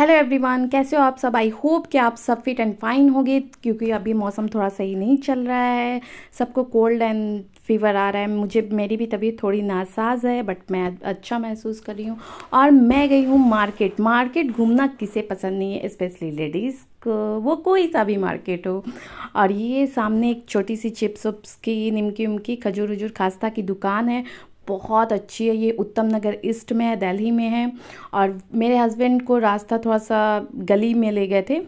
hello everyone कैसे हो आप सब आई होप कि आप सब फिट एंड फाइन होंगे क्योंकि अभी मौसम थोड़ा सही नहीं चल रहा है सबको कोल्ड एंड फीवर आ रहा है मुझे मेरी भी तबीयत थोड़ी नासाज है बट मैं अच्छा महसूस कर रही हूँ और मैं गई हूँ मार्केट मार्केट घूमना किसे पसंद नहीं है स्पेशली लेडीज़ को वो कोई सा भी मार्केट हो और ये सामने एक छोटी सी चिप्स उप्स की निमकी उमकी खजूर उजूर खास्ता की दुकान है बहुत अच्छी है ये उत्तम नगर ईस्ट में है दिल्ली में है और मेरे हस्बैंड को रास्ता थोड़ा सा गली में ले गए थे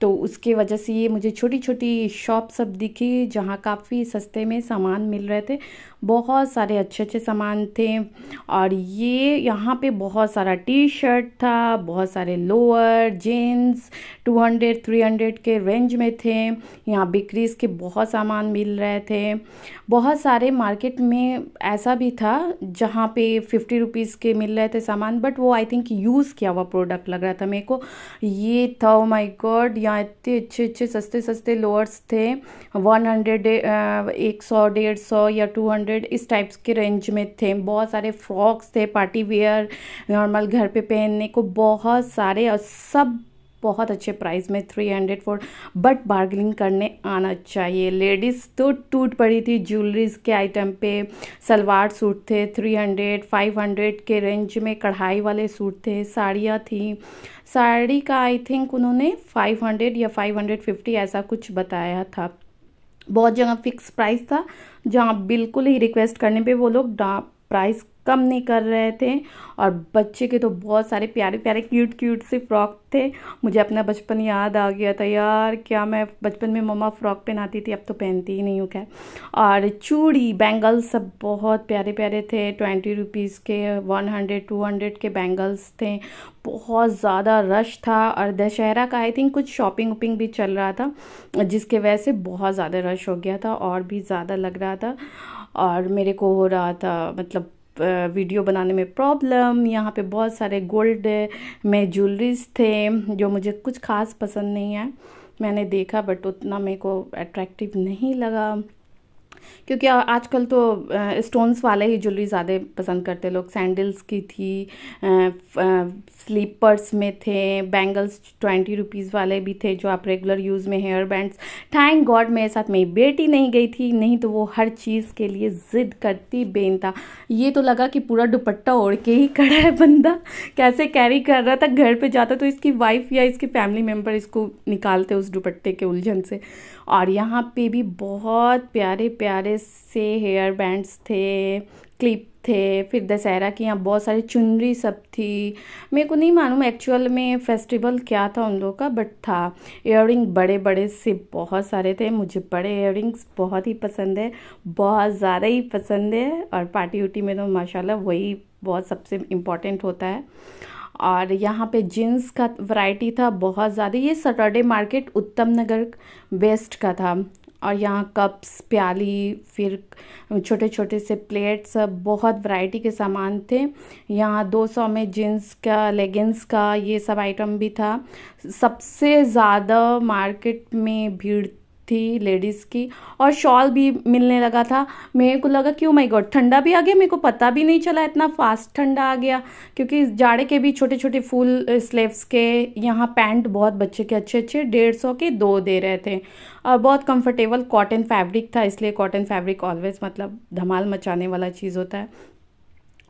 तो उसके वजह से ये मुझे छोटी छोटी शॉप सब दिखी जहाँ काफ़ी सस्ते में सामान मिल रहे थे बहुत सारे अच्छे अच्छे सामान थे और ये यहाँ पे बहुत सारा टी शर्ट था बहुत सारे लोअर जीन्स 200 300 के रेंज में थे यहाँ बेकरीज के बहुत सामान मिल रहे थे बहुत सारे मार्केट में ऐसा भी था जहाँ पे फिफ्टी रुपीज़ के मिल रहे थे सामान बट वो आई थिंक यूज़ किया हुआ प्रोडक्ट लग रहा था मेरे को ये था माई oh गॉड यहाँ इतने अच्छे अच्छे सस्ते सस्ते लोअर्स थे वन हंड्रेड uh, एक सौ डेढ़ सौ या टू हंड्रेड इस टाइप्स के रेंज में थे बहुत सारे फ्रॉक्स थे पार्टी वेयर नॉर्मल घर पे पहनने को बहुत सारे और सब बहुत अच्छे प्राइस में three hundred four but bargaining करने आना चाहिए लेडीज़ तो टूट पड़ी थी ज्वेलरीज के आइटम पे सलवार सूट थे थ्री हंड्रेड फाइव हंड्रेड के रेंज में कढ़ाई वाले सूट थे साड़ियाँ थी साड़ी का आई थिंक उन्होंने फाइव हंड्रेड या फाइव हंड्रेड फिफ्टी ऐसा कुछ बताया था बहुत जगह फिक्स प्राइस था जहाँ बिल्कुल ही रिक्वेस्ट करने पे वो लोग प्राइस कम नहीं कर रहे थे और बच्चे के तो बहुत सारे प्यारे प्यारे क्यूट क्यूट से फ्रॉक थे मुझे अपना बचपन याद आ गया था यार क्या मैं बचपन में मम्मा फ़्रॉक पहनाती थी अब तो पहनती ही नहीं हूँ क्या और चूड़ी बैंगल्स सब बहुत प्यारे प्यारे थे ट्वेंटी रुपीज़ के वन हंड्रेड टू हंड्रेड के बैंगल्स थे बहुत ज़्यादा रश था और दशहरा का आई थिंक कुछ शॉपिंग वपिंग भी चल रहा था जिसके वजह से बहुत ज़्यादा रश हो गया था और भी ज़्यादा लग रहा था और मेरे को हो रहा था मतलब वीडियो बनाने में प्रॉब्लम यहाँ पे बहुत सारे गोल्ड में ज्वेलरीज थे जो मुझे कुछ खास पसंद नहीं है मैंने देखा बट उतना मेरे को अट्रैक्टिव नहीं लगा क्योंकि आजकल तो स्टोन्स वाले ही ज्वेलरी ज़्यादा पसंद करते लोग सैंडल्स की थी स्लीपर्स में थे बैंगल्स ट्वेंटी रुपीज़ वाले भी थे जो आप रेगुलर यूज़ में हेयर बैंड्स थैंक गॉड मेरे साथ मेरी बेटी नहीं गई थी नहीं तो वो हर चीज़ के लिए ज़िद करती बेनता ये तो लगा कि पूरा दुपट्टा ओढ़ के ही खड़ा है बंदा कैसे कैरी कर रहा था घर पर जाता तो इसकी वाइफ या इसके फैमिली मेम्बर इसको निकालते उस दुपट्टे के उलझन से और यहाँ पे भी बहुत प्यारे प्यारे प्यारे से हेयर बैंड्स थे क्लिप थे फिर दशहरा की यहाँ बहुत सारी चुनरी सब थी मेरे को नहीं मालूम एक्चुअल में फेस्टिवल क्या था उन लोगों का बट था इयर बड़े बड़े से बहुत सारे थे मुझे बड़े इयर बहुत ही पसंद है बहुत ज़्यादा ही पसंद है और पार्टी उटी में तो माशाल्लाह वही बहुत सबसे इम्पॉर्टेंट होता है और यहाँ पे जीन्स का वैरायटी था बहुत ज़्यादा ये सटरडे मार्केट उत्तम नगर वेस्ट का था और यहाँ कप्स प्याली फिर छोटे छोटे से प्लेट्स बहुत वैरायटी के सामान थे यहाँ 200 में जीन्स का लेगिंग्स का ये सब आइटम भी था सबसे ज़्यादा मार्केट में भीड़ थी लेडीज़ की और शॉल भी मिलने लगा था मेरे को लगा कि ओ माय गॉड ठंडा भी आ गया मेरे को पता भी नहीं चला इतना फास्ट ठंडा आ गया क्योंकि जाड़े के भी छोटे छोटे फुल स्लीव्स के यहाँ पैंट बहुत बच्चे के अच्छे अच्छे डेढ़ सौ के दो दे रहे थे और बहुत कंफर्टेबल कॉटन फैब्रिक था इसलिए कॉटन फैब्रिक ऑलवेज मतलब धमाल मचाने वाला चीज़ होता है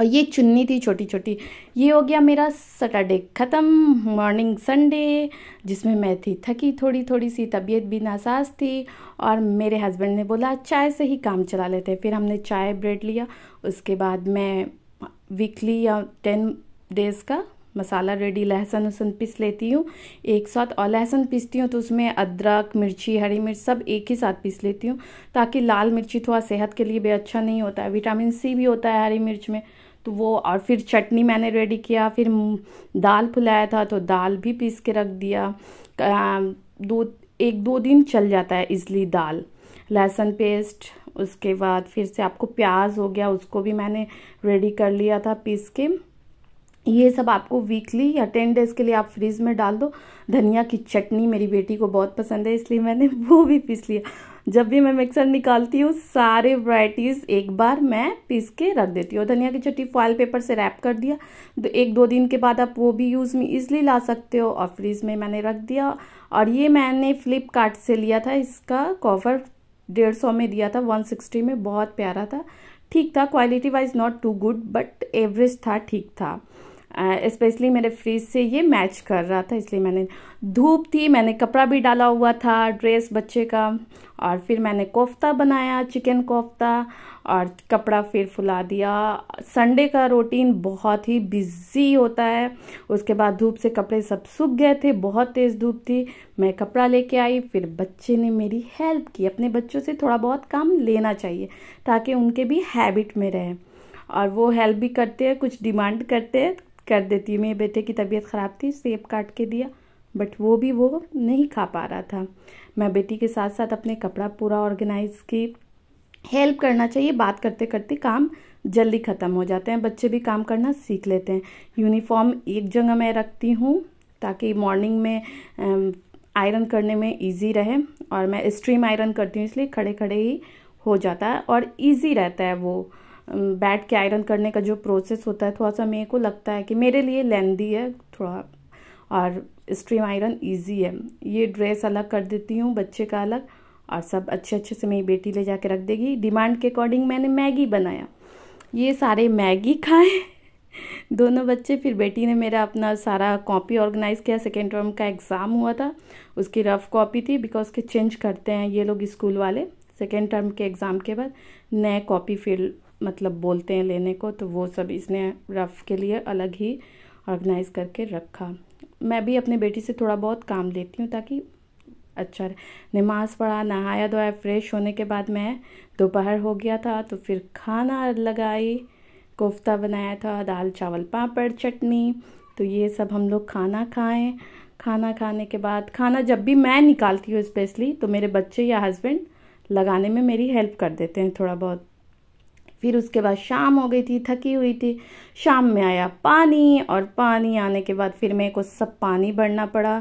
और ये चुन्नी थी छोटी छोटी ये हो गया मेरा सैटरडे ख़त्म मॉर्निंग संडे जिसमें मैं थी थकी थोड़ी थोड़ी सी तबीयत भी नासाज थी और मेरे हस्बैंड ने बोला चाय से ही काम चला लेते हैं फिर हमने चाय ब्रेड लिया उसके बाद मैं वीकली या टेन डेज़ का मसाला रेडी लहसुन उसन पीस लेती हूँ एक साथ और लहसुन पीसती हूँ तो उसमें अदरक मिर्ची हरी मिर्च सब एक ही साथ पीस लेती हूँ ताकि लाल मिर्ची थोड़ा सेहत के लिए भी अच्छा नहीं होता है विटामिन सी भी होता है हरी मिर्च में तो वो और फिर चटनी मैंने रेडी किया फिर दाल फुलाया था तो दाल भी पीस के रख दिया दो एक दो दिन चल जाता है इजली दाल लहसुन पेस्ट उसके बाद फिर से आपको प्याज हो गया उसको भी मैंने रेडी कर लिया था पीस के ये सब आपको वीकली या टेन डेज़ के लिए आप फ्रीज में डाल दो धनिया की चटनी मेरी बेटी को बहुत पसंद है इसलिए मैंने वो भी पीस लिया जब भी मैं मिक्सर निकालती हूँ सारे वराइटीज़ एक बार मैं पीस के रख देती हूँ धनिया की चट्टी फॉयल पेपर से रैप कर दिया तो एक दो दिन के बाद आप वो भी यूज़ में ईजिली ला सकते हो और फ्रीज में मैंने रख दिया और ये मैंने फ्लिपकार्ट से लिया था इसका कवर डेढ़ सौ में दिया था वन सिक्सटी में बहुत प्यारा था ठीक था quality wise not too good but average था ठीक था स्पेशली मेरे फ्रिज से ये मैच कर रहा था इसलिए मैंने धूप थी मैंने कपड़ा भी डाला हुआ था ड्रेस बच्चे का और फिर मैंने कोफ्ता बनाया चिकन कोफ्ता और कपड़ा फिर फुला दिया संडे का रूटीन बहुत ही बिजी होता है उसके बाद धूप से कपड़े सब सूख गए थे बहुत तेज़ धूप थी मैं कपड़ा लेके आई फिर बच्चे ने मेरी हेल्प की अपने बच्चों से थोड़ा बहुत काम लेना चाहिए ताकि उनके भी हैबिट में रहे और वो हेल्प भी करते हैं कुछ डिमांड करते हैं कर देती हूँ मेरे बेटे की तबीयत ख़राब थी सेब काट के दिया बट वो भी वो नहीं खा पा रहा था मैं बेटी के साथ साथ अपने कपड़ा पूरा ऑर्गेनाइज की हेल्प करना चाहिए बात करते करते काम जल्दी ख़त्म हो जाते हैं बच्चे भी काम करना सीख लेते हैं यूनिफॉर्म एक जगह मैं रखती हूँ ताकि मॉर्निंग में आयरन करने में इजी रहे और मैं स्ट्रीम आयरन करती हूँ इसलिए खड़े खड़े ही हो जाता है और इजी रहता है वो बैठ के आयरन करने का जो प्रोसेस होता है थोड़ा सा मेरे को लगता है कि मेरे लिए लेंदी है थोड़ा और स्ट्रीम आयरन ईजी है ये ड्रेस अलग कर देती हूँ बच्चे का अलग और सब अच्छे अच्छे से मेरी बेटी ले जा रख देगी डिमांड के अकॉर्डिंग मैंने मैगी बनाया ये सारे मैगी खाए दोनों बच्चे फिर बेटी ने मेरा अपना सारा कॉपी ऑर्गेनाइज किया सेकेंड टर्म का एग्ज़ाम हुआ था उसकी रफ़ कॉपी थी बिकॉज के चेंज करते हैं ये लोग स्कूल वाले सेकेंड टर्म के एग्ज़ाम के बाद नए कॉपी फिर मतलब बोलते हैं लेने को तो वो सब इसने रफ़ के लिए अलग ही ऑर्गेनाइज़ करके रखा मैं भी अपने बेटी से थोड़ा बहुत काम लेती हूँ ताकि अच्छा नमाज़ पढ़ा नहाया धोया फ्रेश होने के बाद मैं दोपहर हो गया था तो फिर खाना लगाई कोफ्ता बनाया था दाल चावल पापड़ चटनी तो ये सब हम लोग खाना खाएं खाना खाने के बाद खाना जब भी मैं निकालती हूँ स्पेशली तो मेरे बच्चे या हस्बैंड लगाने में मेरी हेल्प कर देते हैं थोड़ा बहुत फिर उसके बाद शाम हो गई थी थकी हुई थी शाम में आया पानी और पानी आने के बाद फिर मेरे को सब पानी भरना पड़ा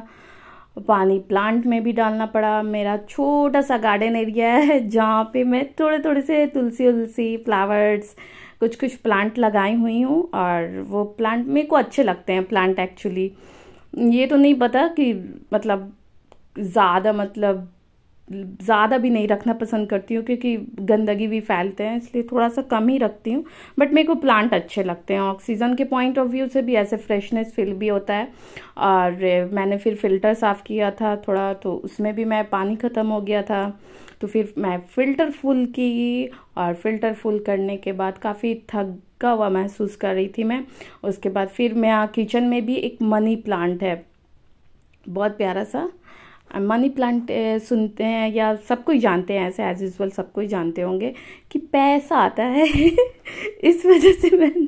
पानी प्लांट में भी डालना पड़ा मेरा छोटा सा गार्डन एरिया है जहाँ पे मैं थोड़े थोड़े से तुलसी उलसी फ्लावर्स कुछ कुछ प्लांट लगाई हुई हूँ और वो प्लांट मेरे को अच्छे लगते हैं प्लांट एक्चुअली ये तो नहीं पता कि मतलब ज़्यादा मतलब ज़्यादा भी नहीं रखना पसंद करती हूँ क्योंकि गंदगी भी फैलते हैं इसलिए थोड़ा सा कम ही रखती हूँ बट मेरे को प्लांट अच्छे लगते हैं ऑक्सीजन के पॉइंट ऑफ व्यू से भी ऐसे फ्रेशनेस फील भी होता है और मैंने फिर फ़िल्टर साफ़ किया था थोड़ा तो उसमें भी मैं पानी ख़त्म हो गया था तो फिर मैं फ़िल्टर फुल की और फ़िल्टर फुल करने के बाद काफ़ी थक थका हुआ महसूस कर रही थी मैं उसके बाद फिर मैं किचन में भी एक मनी प्लांट है बहुत प्यारा सा मनी प्लांट eh, सुनते हैं या सब कोई जानते हैं ऐसे एज़ यूजल सब कोई जानते होंगे कि पैसा आता है इस वजह से मैंने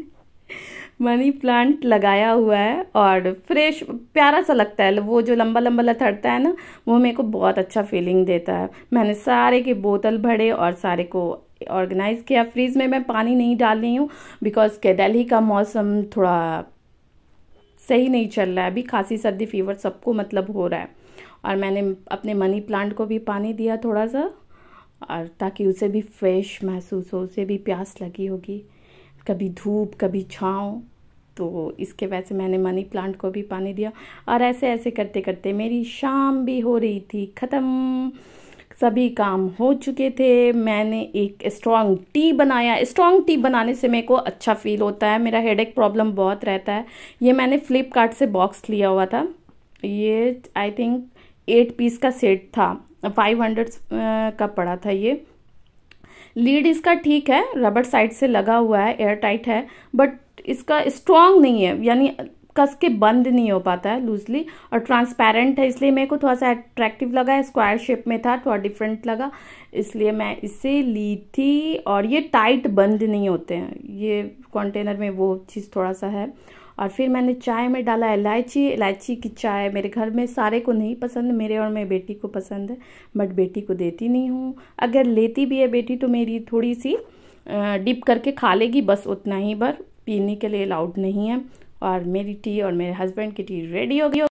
मनी प्लांट लगाया हुआ है और फ्रेश प्यारा सा लगता है वो जो लंबा लंबा लथड़ता है ना वो मेरे को बहुत अच्छा फीलिंग देता है मैंने सारे के बोतल भरे और सारे को ऑर्गेनाइज़ किया फ्रीज़ में मैं पानी नहीं डाल रही हूँ बिकॉज़ के दिल्ली का मौसम थोड़ा सही नहीं चल रहा है अभी खांसी सर्दी फीवर सबको मतलब हो रहा है और मैंने अपने मनी प्लांट को भी पानी दिया थोड़ा सा और ताकि उसे भी फ्रेश महसूस हो उसे भी प्यास लगी होगी कभी धूप कभी छाँव तो इसके वजह से मैंने मनी प्लांट को भी पानी दिया और ऐसे ऐसे करते करते मेरी शाम भी हो रही थी ख़त्म सभी काम हो चुके थे मैंने एक स्ट्रॉन्ग टी बनाया स्ट्रॉन्ग टी बनाने से मेरे को अच्छा फील होता है मेरा हेडेक प्रॉब्लम बहुत रहता है ये मैंने फ्लिपकार्ट से बॉक्स लिया हुआ था ये आई थिंक एट पीस का सेट था फाइव हंड्रेड का पड़ा था ये लीड इसका ठीक है रबर साइड से लगा हुआ है एयर टाइट है बट इसका स्ट्रांग नहीं है यानी कस के बंद नहीं हो पाता है लूजली और ट्रांसपेरेंट है इसलिए मेरे को थोड़ा सा अट्रैक्टिव लगा स्क्वायर शेप में था थोड़ा डिफरेंट लगा इसलिए मैं इसे ली थी और ये टाइट बंद नहीं होते हैं ये कंटेनर में वो चीज़ थोड़ा सा है और फिर मैंने चाय में डाला इलायची इलायची की चाय मेरे घर में सारे को नहीं पसंद मेरे और मेरी बेटी को पसंद है बट बेटी को देती नहीं हूँ अगर लेती भी है बेटी तो मेरी थोड़ी सी डिप करके खा लेगी बस उतना ही बार पीने के लिए अलाउड नहीं है और मेरी टी और मेरे हस्बैंड की टी रेडी हो गई